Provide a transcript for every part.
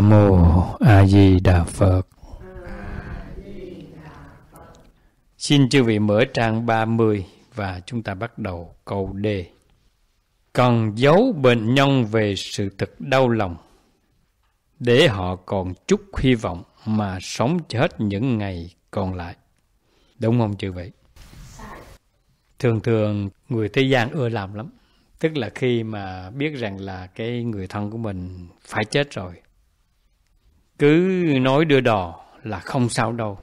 Nam Mô A Di Đà Phật Xin chư vị mở trang 30 và chúng ta bắt đầu câu D. Cần giấu bệnh nhân về sự thật đau lòng để họ còn chút hy vọng mà sống chết những ngày còn lại. Đúng không chư vị? Thường thường người thế gian ưa làm lắm. Tức là khi mà biết rằng là cái người thân của mình phải chết rồi cứ nói đưa đò là không sao đâu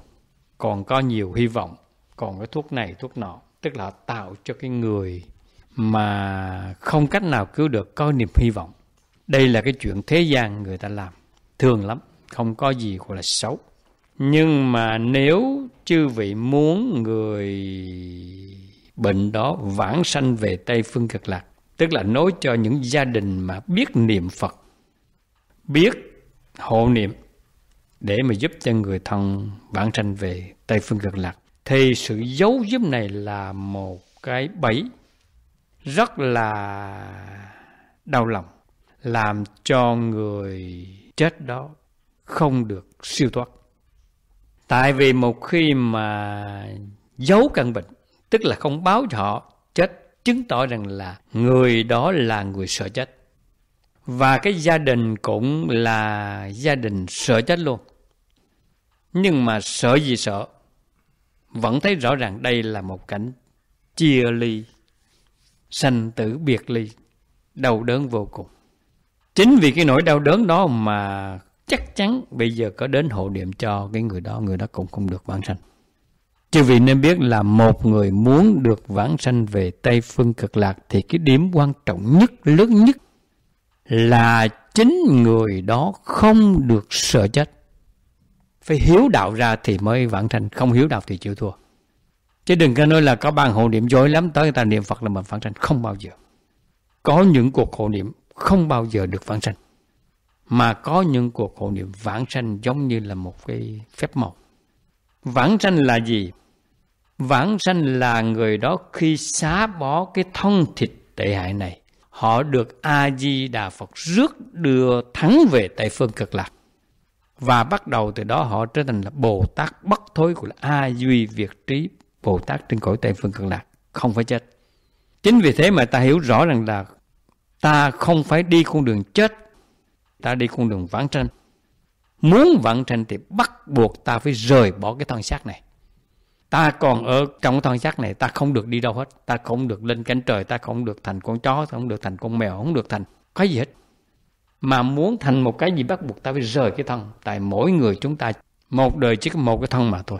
còn có nhiều hy vọng còn cái thuốc này thuốc nọ tức là tạo cho cái người mà không cách nào cứu được có niềm hy vọng đây là cái chuyện thế gian người ta làm thường lắm không có gì gọi là xấu nhưng mà nếu chư vị muốn người bệnh đó vãng sanh về tây phương cực lạc tức là nói cho những gia đình mà biết niệm phật biết hộ niệm để mà giúp cho người thân bản tranh về Tây Phương Cực Lạc. Thì sự giấu giếm này là một cái bẫy rất là đau lòng, làm cho người chết đó không được siêu thoát. Tại vì một khi mà giấu căn bệnh, tức là không báo cho họ chết, chứng tỏ rằng là người đó là người sợ chết và cái gia đình cũng là gia đình sợ chết luôn nhưng mà sợ gì sợ vẫn thấy rõ ràng đây là một cảnh chia ly sanh tử biệt ly đau đớn vô cùng chính vì cái nỗi đau đớn đó mà chắc chắn bây giờ có đến hộ niệm cho cái người đó người đó cũng không được vãng sanh chư vì nên biết là một người muốn được vãng sanh về tây phương cực lạc thì cái điểm quan trọng nhất lớn nhất là chính người đó không được sợ chết phải hiếu đạo ra thì mới vãng sanh không hiếu đạo thì chịu thua chứ đừng có nói là có ban hộ niệm dối lắm tới người ta niệm phật là mình vãng sanh không bao giờ có những cuộc hộ niệm không bao giờ được vãng sanh mà có những cuộc hộ niệm vãng sanh giống như là một cái phép màu vãng sanh là gì vãng sanh là người đó khi xá bỏ cái thân thịt tệ hại này họ được a di đà phật rước đưa thắng về tây phương cực lạc và bắt đầu từ đó họ trở thành là bồ tát bất thối của a duy việt trí bồ tát trên cõi tây phương cực lạc không phải chết chính vì thế mà ta hiểu rõ rằng là ta không phải đi con đường chết ta đi con đường vãng tranh muốn vãng tranh thì bắt buộc ta phải rời bỏ cái thân xác này ta còn ở trong thân xác này ta không được đi đâu hết ta không được lên cánh trời ta không được thành con chó không được thành con mèo không được thành cái gì hết mà muốn thành một cái gì bắt buộc ta phải rời cái thân tại mỗi người chúng ta một đời chỉ có một cái thân mà thôi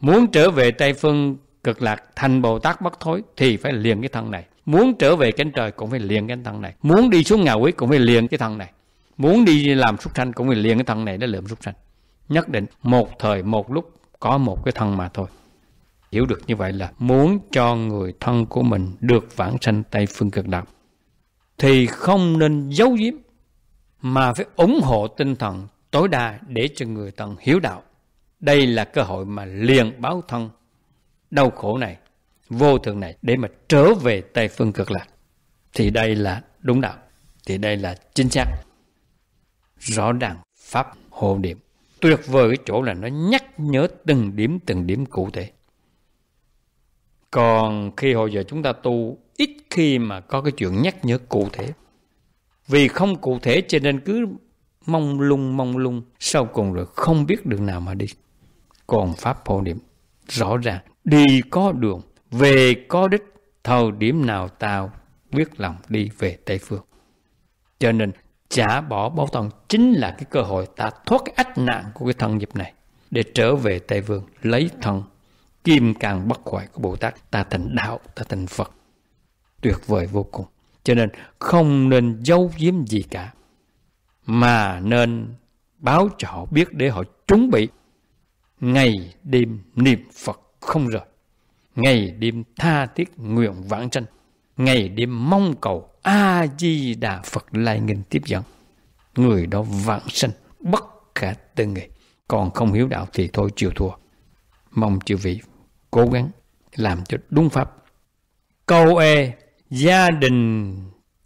muốn trở về tây phương cực lạc thành bồ tát bất thối thì phải liền cái thân này muốn trở về cánh trời cũng phải liền cái thân này muốn đi xuống ngà quý cũng phải liền cái thân này muốn đi làm súc sanh cũng phải liền cái thân này để lượm súc sanh nhất định một thời một lúc có một cái thân mà thôi Hiểu được như vậy là muốn cho người thân của mình được vãng sanh Tây Phương Cực Lạc thì không nên giấu giếm mà phải ủng hộ tinh thần tối đa để cho người thân hiểu đạo. Đây là cơ hội mà liền báo thân đau khổ này, vô thường này để mà trở về Tây Phương Cực Lạc. Thì đây là đúng đạo, thì đây là chính xác. Rõ ràng Pháp hộ niệm. Tuyệt vời cái chỗ là nó nhắc nhớ từng điểm từng điểm cụ thể còn khi hồi giờ chúng ta tu ít khi mà có cái chuyện nhắc nhở cụ thể vì không cụ thể cho nên cứ mong lung mong lung sau cùng rồi không biết đường nào mà đi còn pháp phổ niệm rõ ràng đi có đường về có đích thời điểm nào tao quyết lòng đi về tây phương cho nên trả bỏ bảo toàn chính là cái cơ hội ta thoát cái ách nạn của cái thân nghiệp này để trở về tây phương lấy thân kim càng bất hoại của Bồ Tát ta thành đạo ta thành Phật tuyệt vời vô cùng cho nên không nên giấu giếm gì cả mà nên báo cho họ biết để họ chuẩn bị ngày đêm niệm Phật không rời ngày đêm tha thiết nguyện vãng tranh ngày đêm mong cầu a di đà phật lai nghìn tiếp dẫn người đó vãng sanh bất khả tư nghị còn không hiểu đạo thì thôi chịu thua mong chư vị cố gắng làm cho đúng pháp. Câu E, gia đình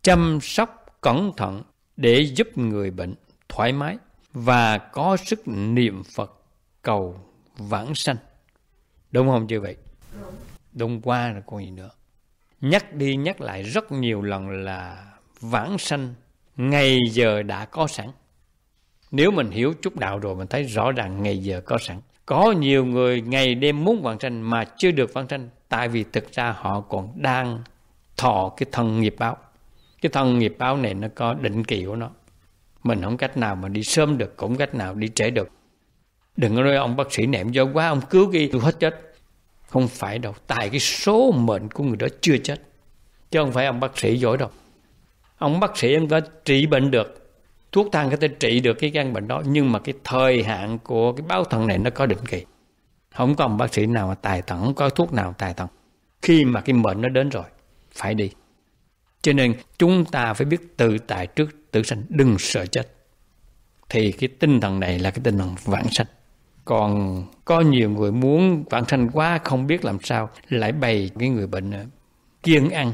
chăm sóc cẩn thận để giúp người bệnh thoải mái và có sức niệm Phật cầu vãng sanh. Đúng không chưa vậy? Đúng. Đúng qua rồi còn gì nữa. Nhắc đi nhắc lại rất nhiều lần là vãng sanh ngày giờ đã có sẵn. Nếu mình hiểu chút đạo rồi mình thấy rõ ràng ngày giờ có sẵn có nhiều người ngày đêm muốn vãng sanh mà chưa được vãng sanh tại vì thực ra họ còn đang thọ cái thân nghiệp báo cái thân nghiệp báo này nó có định kỳ của nó mình không cách nào mà đi sớm được cũng cách nào đi trễ được đừng có nói ông bác sĩ nệm do quá ông cứu cái tôi hết chết không phải đâu tại cái số mệnh của người đó chưa chết chứ không phải ông bác sĩ giỏi đâu ông bác sĩ ông có trị bệnh được thuốc thang có thể trị được cái căn bệnh đó nhưng mà cái thời hạn của cái báo thần này nó có định kỳ không có một bác sĩ nào mà tài tận không có thuốc nào tài tận khi mà cái mệnh nó đến rồi phải đi cho nên chúng ta phải biết tự tại trước tử sanh đừng sợ chết thì cái tinh thần này là cái tinh thần vãng sanh còn có nhiều người muốn vãng sanh quá không biết làm sao lại bày cái người bệnh ờ, kiêng ăn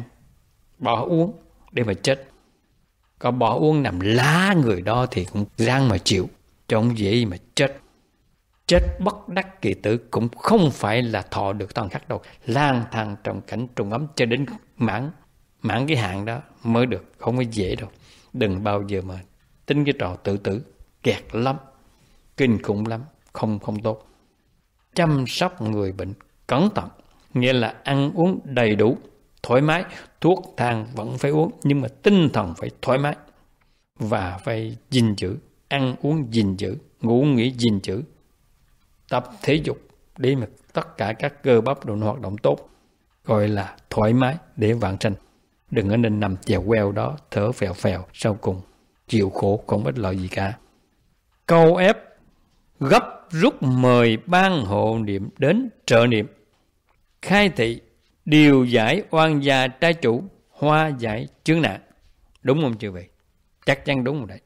bỏ uống để mà chết có bỏ uống nằm lá người đó thì cũng răng mà chịu trong dễ mà chết chết bất đắc kỳ tử cũng không phải là thọ được toàn khắc đâu lang thang trong cảnh trùng ấm cho đến mãn mãn cái hạn đó mới được không có dễ đâu đừng bao giờ mà tính cái trò tự tử kẹt lắm kinh khủng lắm không không tốt chăm sóc người bệnh cẩn thận nghĩa là ăn uống đầy đủ thoải mái thuốc thang vẫn phải uống nhưng mà tinh thần phải thoải mái và phải gìn giữ ăn uống gìn giữ ngủ nghỉ gìn giữ tập thể dục để mà tất cả các cơ bắp đồ hoạt động tốt gọi là thoải mái để vạn sanh đừng ở nên nằm chèo queo đó thở phèo phèo sau cùng chịu khổ không ích lợi gì cả câu ép gấp rút mời ban hộ niệm đến trợ niệm khai thị điều giải oan gia trái chủ hoa giải chướng nạn đúng không chưa vị chắc chắn đúng rồi đấy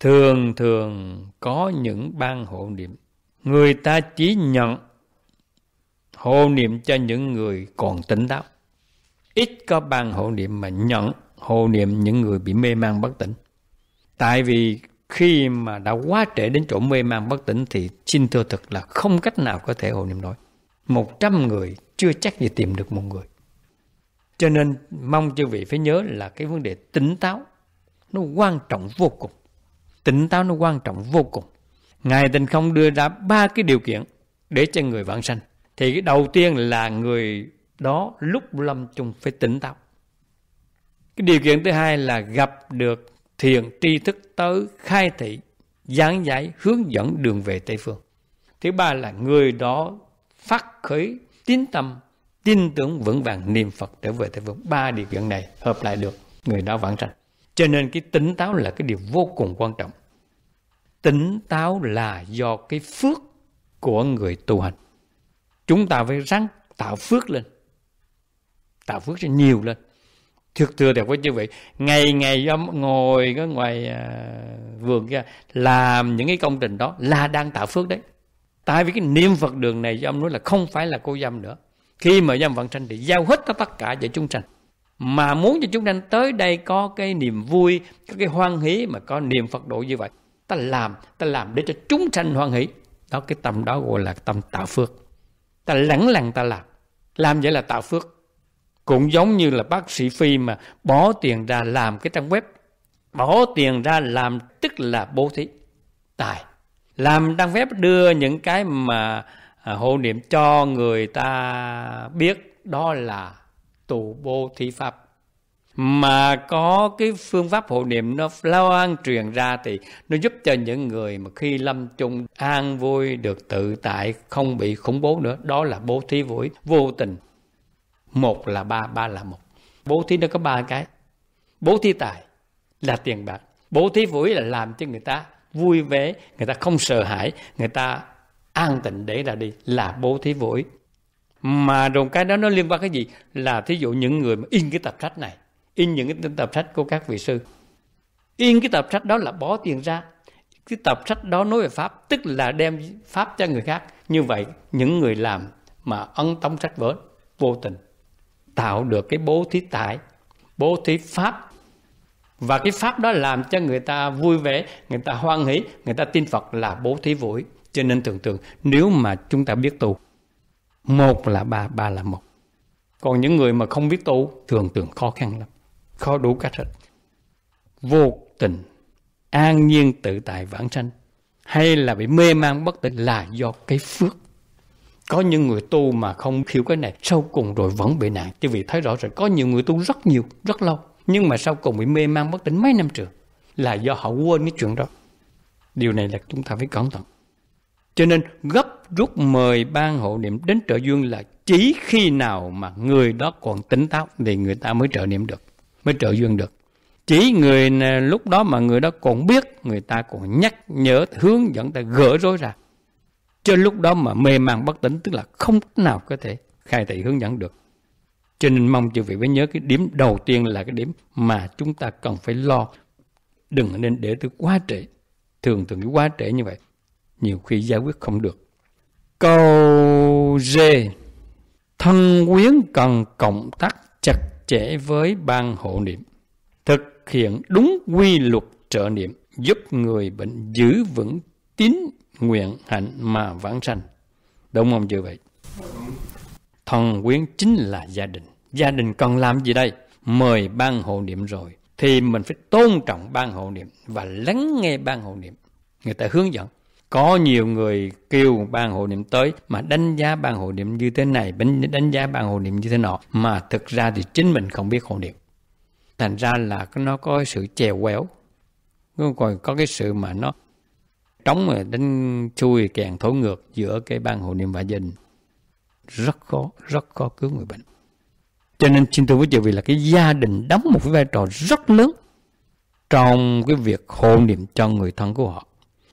thường thường có những ban hộ niệm người ta chỉ nhận hộ niệm cho những người còn tỉnh táo ít có ban hộ niệm mà nhận hộ niệm những người bị mê man bất tỉnh tại vì khi mà đã quá trễ đến chỗ mê man bất tỉnh thì xin thưa thật là không cách nào có thể hộ niệm nổi 100 người chưa chắc gì tìm được một người. Cho nên mong chư vị phải nhớ là cái vấn đề tỉnh táo nó quan trọng vô cùng. Tỉnh táo nó quan trọng vô cùng. Ngài Tịnh Không đưa ra ba cái điều kiện để cho người vãng sanh. Thì cái đầu tiên là người đó lúc lâm chung phải tỉnh táo. Cái điều kiện thứ hai là gặp được thiền tri thức tới khai thị, giảng giải, hướng dẫn đường về Tây Phương. Thứ ba là người đó phát khởi tín tâm tin tưởng vững vàng niệm Phật trở về Tây Phương ba điều kiện này hợp lại được người đó vãng sanh cho nên cái tỉnh táo là cái điều vô cùng quan trọng tỉnh táo là do cái phước của người tu hành chúng ta phải ráng tạo phước lên tạo phước cho nhiều lên thực thừa đẹp quá như vậy ngày ngày ngồi ở ngoài à, vườn kia làm những cái công trình đó là đang tạo phước đấy tại vì cái niệm phật đường này do ông nói là không phải là cô dâm nữa khi mà dâm vận sanh thì giao hết tất cả cho chúng sanh mà muốn cho chúng sanh tới đây có cái niềm vui có cái hoan hỷ mà có niệm phật độ như vậy ta làm ta làm để cho chúng sanh hoan hỷ đó cái tâm đó gọi là tâm tạo phước ta lẳng lặng ta làm làm vậy là tạo phước cũng giống như là bác sĩ phi mà bỏ tiền ra làm cái trang web bỏ tiền ra làm tức là bố thí tài làm trang phép đưa những cái mà à, hộ niệm cho người ta biết đó là tù bô thí pháp mà có cái phương pháp hộ niệm nó lao an truyền ra thì nó giúp cho những người mà khi lâm chung an vui được tự tại không bị khủng bố nữa đó là bố thí vui vô tình một là ba ba là một bố thí nó có ba cái bố thí tài là tiền bạc bố thí vui là làm cho người ta vui vẻ người ta không sợ hãi người ta an tịnh để ra đi là bố thí vô ích mà rồi cái đó nó liên quan cái gì là thí dụ những người mà in cái tập sách này in những cái tập sách của các vị sư in cái tập sách đó là bỏ tiền ra cái tập sách đó nói về pháp tức là đem pháp cho người khác như vậy những người làm mà ấn tống sách vỡ vô tình tạo được cái bố thí tài bố thí pháp và cái pháp đó làm cho người ta vui vẻ người ta hoan hỷ người ta tin phật là bố thí vui, cho nên tưởng tượng nếu mà chúng ta biết tu một là ba ba là một còn những người mà không biết tu thường thường khó khăn lắm khó đủ cách hết vô tình an nhiên tự tại vãng sanh hay là bị mê man bất tỉnh là do cái phước có những người tu mà không hiểu cái này sau cùng rồi vẫn bị nạn chứ vì thấy rõ rồi có nhiều người tu rất nhiều rất lâu nhưng mà sau cùng bị mê man bất tỉnh mấy năm trường là do họ quên cái chuyện đó điều này là chúng ta phải cẩn thận cho nên gấp rút mời ban hộ niệm đến trợ duyên là chỉ khi nào mà người đó còn tỉnh táo thì người ta mới trợ niệm được mới trợ duyên được chỉ người lúc đó mà người đó còn biết người ta còn nhắc nhở hướng dẫn ta gỡ rối ra cho lúc đó mà mê man bất tỉnh tức là không nào có thể khai thị hướng dẫn được cho nên mong chư vị phải nhớ cái điểm đầu tiên là cái điểm mà chúng ta cần phải lo. Đừng nên để tôi quá trễ. Thường thường cái quá trễ như vậy, nhiều khi giải quyết không được. Câu g Thân quyến cần cộng tác chặt chẽ với ban hộ niệm. Thực hiện đúng quy luật trợ niệm giúp người bệnh giữ vững tín nguyện hạnh mà vãng sanh. Đúng không chưa vậy? thần quyến chính là gia đình gia đình cần làm gì đây mời ban hộ niệm rồi thì mình phải tôn trọng ban hộ niệm và lắng nghe ban hộ niệm người ta hướng dẫn có nhiều người kêu ban hộ niệm tới mà đánh giá ban hộ niệm như thế này đánh giá ban hộ niệm như thế nọ mà thực ra thì chính mình không biết hộ niệm thành ra là nó có sự chèo quéo còn có cái sự mà nó trống mà đánh chui kèn thối ngược giữa cái ban hộ niệm và gia đình rất khó rất khó cứu người bệnh cho nên xin thưa quý vị là cái gia đình đóng một cái vai trò rất lớn trong cái việc hộ niệm cho người thân của họ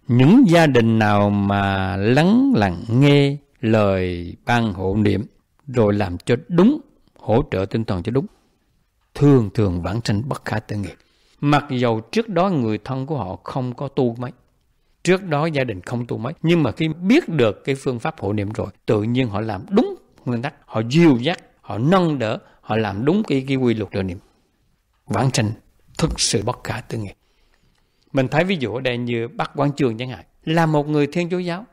những gia đình nào mà lắng lặng nghe lời ban hộ niệm rồi làm cho đúng hỗ trợ tinh thần cho đúng thường thường vãng sanh bất khả tư nghiệp mặc dầu trước đó người thân của họ không có tu mấy trước đó gia đình không tu mấy nhưng mà khi biết được cái phương pháp hộ niệm rồi tự nhiên họ làm đúng nguyên tắc họ dìu dắt họ nâng đỡ họ làm đúng cái, cái quy luật trợ niệm vãng tranh thực sự bất khả tư nghị mình thấy ví dụ ở đây như bác quán trường chẳng hạn là một người thiên chúa giáo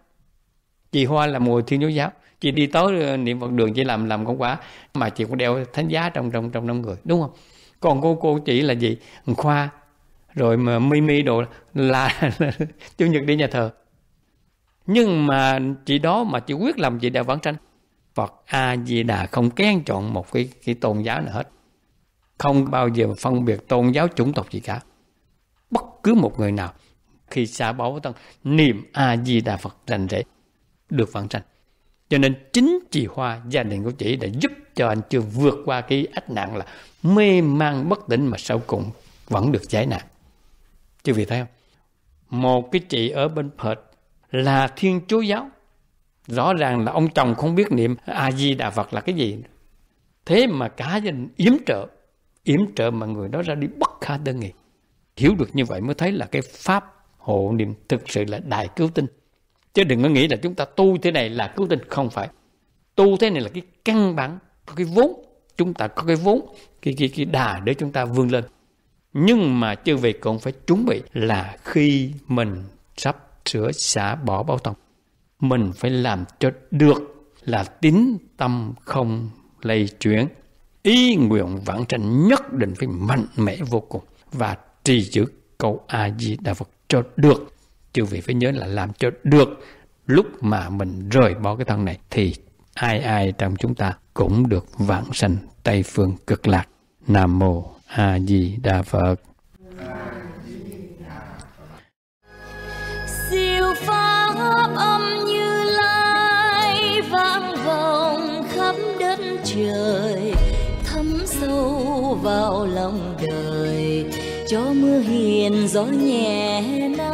chị hoa là một người thiên chúa giáo chị đi tới ờ, niệm phật đường chị làm làm công quả mà chị cũng đeo thánh giá trong trong trong năm người đúng không còn cô cô chị là gì khoa rồi mà mi mi đồ là, là chủ nhật đi nhà thờ nhưng mà chị đó mà chị quyết làm gì để vãng tranh Phật A Di Đà không kén chọn một cái cái tôn giáo nào hết không bao giờ phân biệt tôn giáo chủng tộc gì cả bất cứ một người nào khi xa báo tăng niệm A Di Đà Phật rành rẽ được vãng sanh cho nên chính chị Hoa gia đình của chị đã giúp cho anh chưa vượt qua cái ách nạn là mê mang bất tỉnh mà sau cùng vẫn được giải nạn Chư vị thấy không? Một cái chị ở bên phật là Thiên Chúa giáo. Rõ ràng là ông chồng không biết niệm A-di-đà Phật là cái gì. Thế mà cả gia yếm trợ. Yếm trợ mà người đó ra đi bất khả đơn nghị. Hiểu được như vậy mới thấy là cái pháp hộ niệm thực sự là đại cứu tinh. Chứ đừng có nghĩ là chúng ta tu thế này là cứu tinh. Không phải. Tu thế này là cái căn bản, cái vốn. Chúng ta có cái vốn, cái, cái, cái đà để chúng ta vươn lên nhưng mà chư vị cũng phải chuẩn bị là khi mình sắp sửa xả bỏ bao tông mình phải làm cho được là tín tâm không lây chuyển ý nguyện vãng tranh nhất định phải mạnh mẽ vô cùng và trì giữ câu a di đà phật cho được chư vị phải nhớ là làm cho được lúc mà mình rời bỏ cái thân này thì ai ai trong chúng ta cũng được vãng sanh tây phương cực lạc nam mô a di đà phật siêu pháp âm như lai vang vọng khắp đất trời thấm sâu vào lòng đời cho mưa hiền gió nhẹ nắng